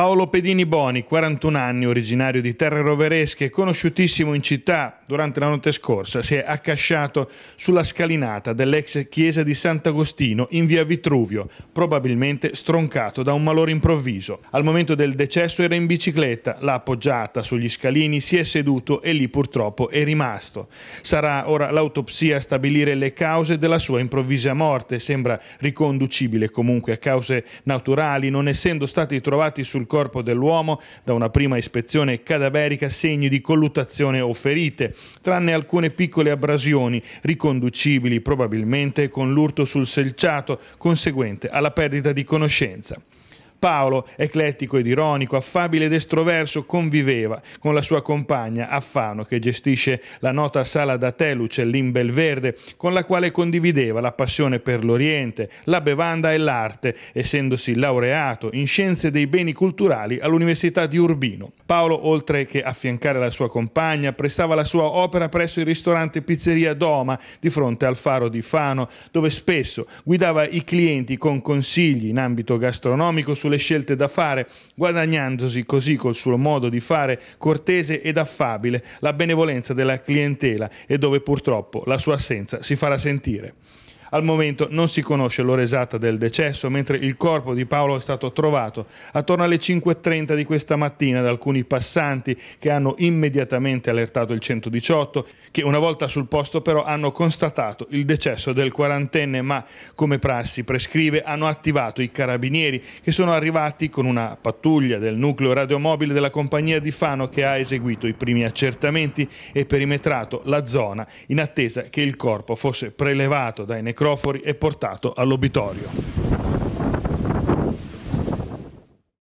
Paolo Pedini Boni, 41 anni, originario di Terre Roveresche, conosciutissimo in città durante la notte scorsa, si è accasciato sulla scalinata dell'ex chiesa di Sant'Agostino in via Vitruvio, probabilmente stroncato da un malore improvviso. Al momento del decesso era in bicicletta, l'ha appoggiata sugli scalini, si è seduto e lì purtroppo è rimasto. Sarà ora l'autopsia a stabilire le cause della sua improvvisa morte, sembra riconducibile comunque a cause naturali, non essendo stati trovati sul corpo dell'uomo da una prima ispezione cadaverica segni di colluttazione o ferite, tranne alcune piccole abrasioni riconducibili probabilmente con l'urto sul selciato conseguente alla perdita di conoscenza. Paolo, eclettico ed ironico, affabile ed estroverso, conviveva con la sua compagna Affano, che gestisce la nota sala da Teluce, l'Imbelverde, con la quale condivideva la passione per l'Oriente, la bevanda e l'arte, essendosi laureato in scienze dei beni culturali all'Università di Urbino. Paolo, oltre che affiancare la sua compagna, prestava la sua opera presso il ristorante Pizzeria Doma di fronte al faro di Fano, dove spesso guidava i clienti con consigli in ambito gastronomico sulle le scelte da fare, guadagnandosi così col suo modo di fare cortese ed affabile la benevolenza della clientela e dove purtroppo la sua assenza si farà sentire. Al momento non si conosce l'ora esatta del decesso, mentre il corpo di Paolo è stato trovato attorno alle 5.30 di questa mattina da alcuni passanti che hanno immediatamente allertato il 118, che una volta sul posto però hanno constatato il decesso del quarantenne, ma come prassi prescrive hanno attivato i carabinieri che sono arrivati con una pattuglia del nucleo radiomobile della compagnia di Fano che ha eseguito i primi accertamenti e perimetrato la zona in attesa che il corpo fosse prelevato dai necrosi Crofori e portato all'obitorio.